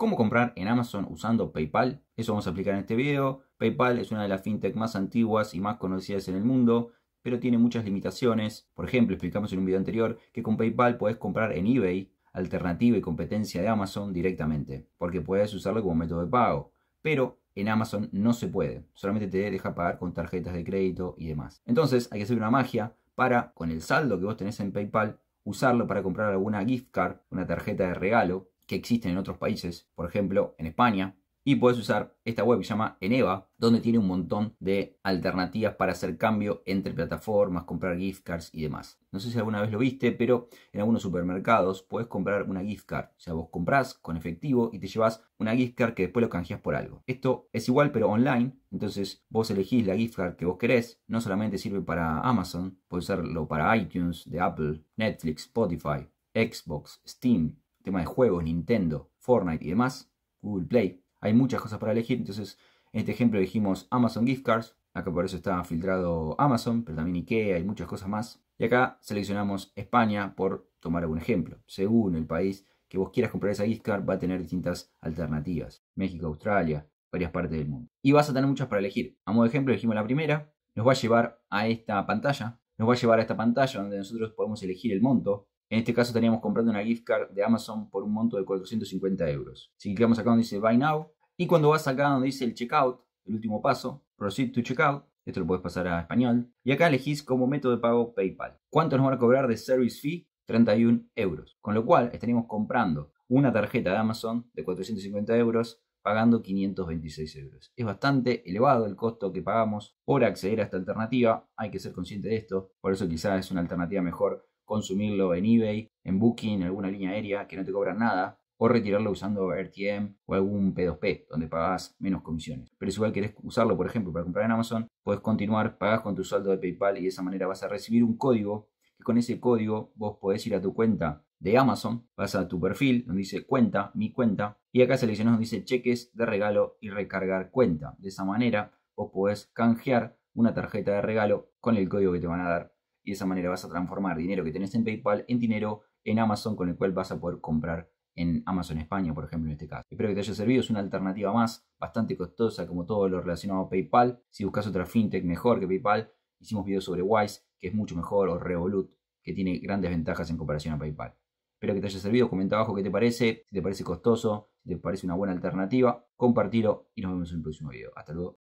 cómo comprar en Amazon usando PayPal. Eso vamos a explicar en este video. PayPal es una de las fintech más antiguas y más conocidas en el mundo, pero tiene muchas limitaciones. Por ejemplo, explicamos en un video anterior que con PayPal puedes comprar en eBay, alternativa y competencia de Amazon directamente, porque puedes usarlo como método de pago. Pero en Amazon no se puede, solamente te deja pagar con tarjetas de crédito y demás. Entonces hay que hacer una magia para, con el saldo que vos tenés en PayPal, usarlo para comprar alguna gift card, una tarjeta de regalo, que existen en otros países, por ejemplo en España, y puedes usar esta web que se llama Eneva, donde tiene un montón de alternativas para hacer cambio entre plataformas, comprar gift cards y demás. No sé si alguna vez lo viste, pero en algunos supermercados puedes comprar una gift card. O sea, vos comprás con efectivo y te llevas una gift card que después lo canjeas por algo. Esto es igual, pero online. Entonces, vos elegís la gift card que vos querés. No solamente sirve para Amazon, puede usarlo para iTunes, de Apple, Netflix, Spotify, Xbox, Steam, tema de juegos, Nintendo, Fortnite y demás, Google Play. Hay muchas cosas para elegir, entonces en este ejemplo elegimos Amazon Gift Cards, acá por eso está filtrado Amazon, pero también Ikea y muchas cosas más. Y acá seleccionamos España por tomar algún ejemplo. Según el país que vos quieras comprar esa gift card va a tener distintas alternativas. México, Australia, varias partes del mundo. Y vas a tener muchas para elegir. A modo de ejemplo elegimos la primera, nos va a llevar a esta pantalla. Nos va a llevar a esta pantalla donde nosotros podemos elegir el monto en este caso estaríamos comprando una gift card de Amazon por un monto de 450 euros. Si clicamos acá donde dice Buy Now, y cuando vas acá donde dice el checkout, el último paso, Proceed to Checkout, esto lo puedes pasar a español, y acá elegís como método de pago PayPal. ¿Cuánto nos van a cobrar de service fee? 31 euros. Con lo cual estaríamos comprando una tarjeta de Amazon de 450 euros pagando 526 euros. Es bastante elevado el costo que pagamos por acceder a esta alternativa, hay que ser consciente de esto, por eso quizás es una alternativa mejor consumirlo en eBay, en Booking, en alguna línea aérea que no te cobran nada, o retirarlo usando RTM o algún P2P, donde pagas menos comisiones. Pero si igual querés usarlo, por ejemplo, para comprar en Amazon, puedes continuar, pagas con tu saldo de PayPal y de esa manera vas a recibir un código, que con ese código vos podés ir a tu cuenta de Amazon, vas a tu perfil donde dice cuenta, mi cuenta, y acá seleccionás donde dice cheques de regalo y recargar cuenta. De esa manera vos podés canjear una tarjeta de regalo con el código que te van a dar y de esa manera vas a transformar dinero que tenés en PayPal en dinero en Amazon con el cual vas a poder comprar en Amazon España, por ejemplo, en este caso. Espero que te haya servido, es una alternativa más, bastante costosa como todo lo relacionado a PayPal. Si buscas otra fintech mejor que PayPal, hicimos videos sobre Wise, que es mucho mejor, o Revolut, que tiene grandes ventajas en comparación a PayPal. Espero que te haya servido, comenta abajo qué te parece, si te parece costoso, si te parece una buena alternativa, compartilo y nos vemos en el próximo video. Hasta luego.